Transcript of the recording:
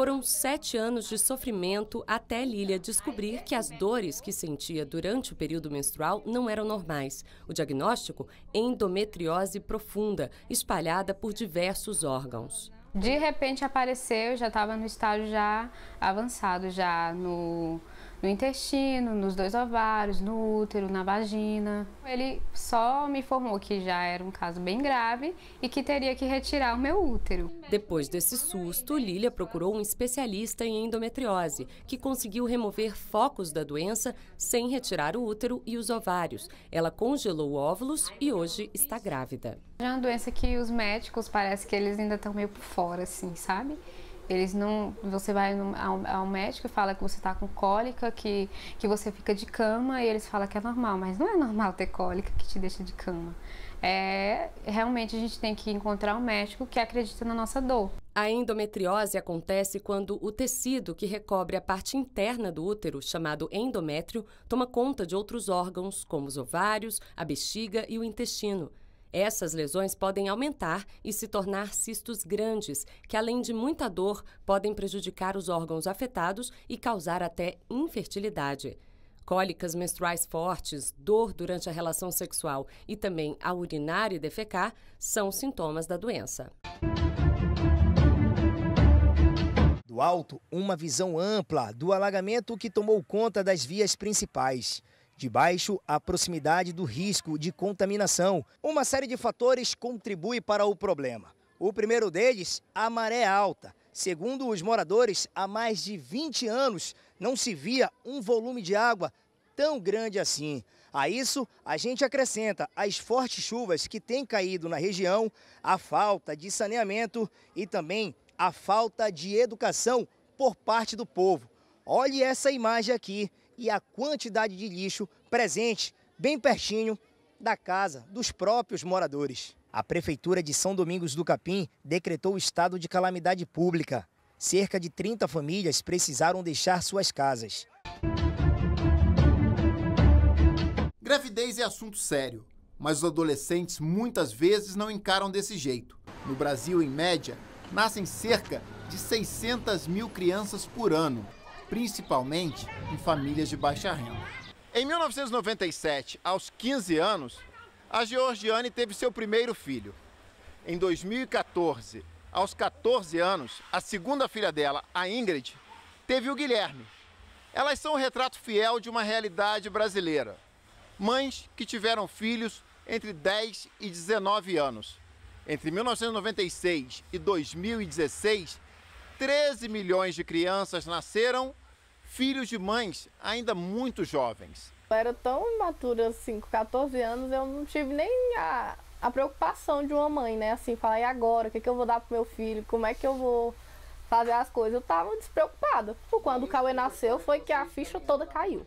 Foram sete anos de sofrimento até Lilia descobrir que as dores que sentia durante o período menstrual não eram normais. O diagnóstico? Endometriose profunda, espalhada por diversos órgãos. De repente apareceu, já estava no estágio já avançado, já no no intestino, nos dois ovários, no útero, na vagina. Ele só me informou que já era um caso bem grave e que teria que retirar o meu útero. Depois desse susto, Lília procurou um especialista em endometriose, que conseguiu remover focos da doença sem retirar o útero e os ovários. Ela congelou óvulos e hoje está grávida. É uma doença que os médicos parece que eles ainda estão meio por fora, assim, sabe? Eles não, você vai ao, médico e fala que você está com cólica, que, que você fica de cama e eles falam que é normal, mas não é normal ter cólica que te deixa de cama. É, realmente a gente tem que encontrar um médico que acredita na nossa dor. A endometriose acontece quando o tecido que recobre a parte interna do útero, chamado endométrio, toma conta de outros órgãos, como os ovários, a bexiga e o intestino. Essas lesões podem aumentar e se tornar cistos grandes, que além de muita dor, podem prejudicar os órgãos afetados e causar até infertilidade. Cólicas menstruais fortes, dor durante a relação sexual e também a urinar e defecar são sintomas da doença. Do alto, uma visão ampla do alagamento que tomou conta das vias principais de baixo a proximidade do risco de contaminação. Uma série de fatores contribui para o problema. O primeiro deles, a maré alta. Segundo os moradores, há mais de 20 anos não se via um volume de água tão grande assim. A isso, a gente acrescenta as fortes chuvas que têm caído na região, a falta de saneamento e também a falta de educação por parte do povo. Olhe essa imagem aqui e a quantidade de lixo presente bem pertinho da casa dos próprios moradores. A Prefeitura de São Domingos do Capim decretou o estado de calamidade pública. Cerca de 30 famílias precisaram deixar suas casas. Gravidez é assunto sério, mas os adolescentes muitas vezes não encaram desse jeito. No Brasil, em média, nascem cerca de 600 mil crianças por ano principalmente em famílias de baixa renda. Em 1997, aos 15 anos, a Georgiane teve seu primeiro filho. Em 2014, aos 14 anos, a segunda filha dela, a Ingrid, teve o Guilherme. Elas são o um retrato fiel de uma realidade brasileira. Mães que tiveram filhos entre 10 e 19 anos. Entre 1996 e 2016, 13 milhões de crianças nasceram filhos de mães ainda muito jovens. Eu era tão imatura, assim, com 14 anos, eu não tive nem a, a preocupação de uma mãe, né? Assim, falar, e agora? O que, é que eu vou dar pro meu filho? Como é que eu vou fazer as coisas? Eu tava despreocupada. Quando o Cauê nasceu, foi que a ficha toda caiu.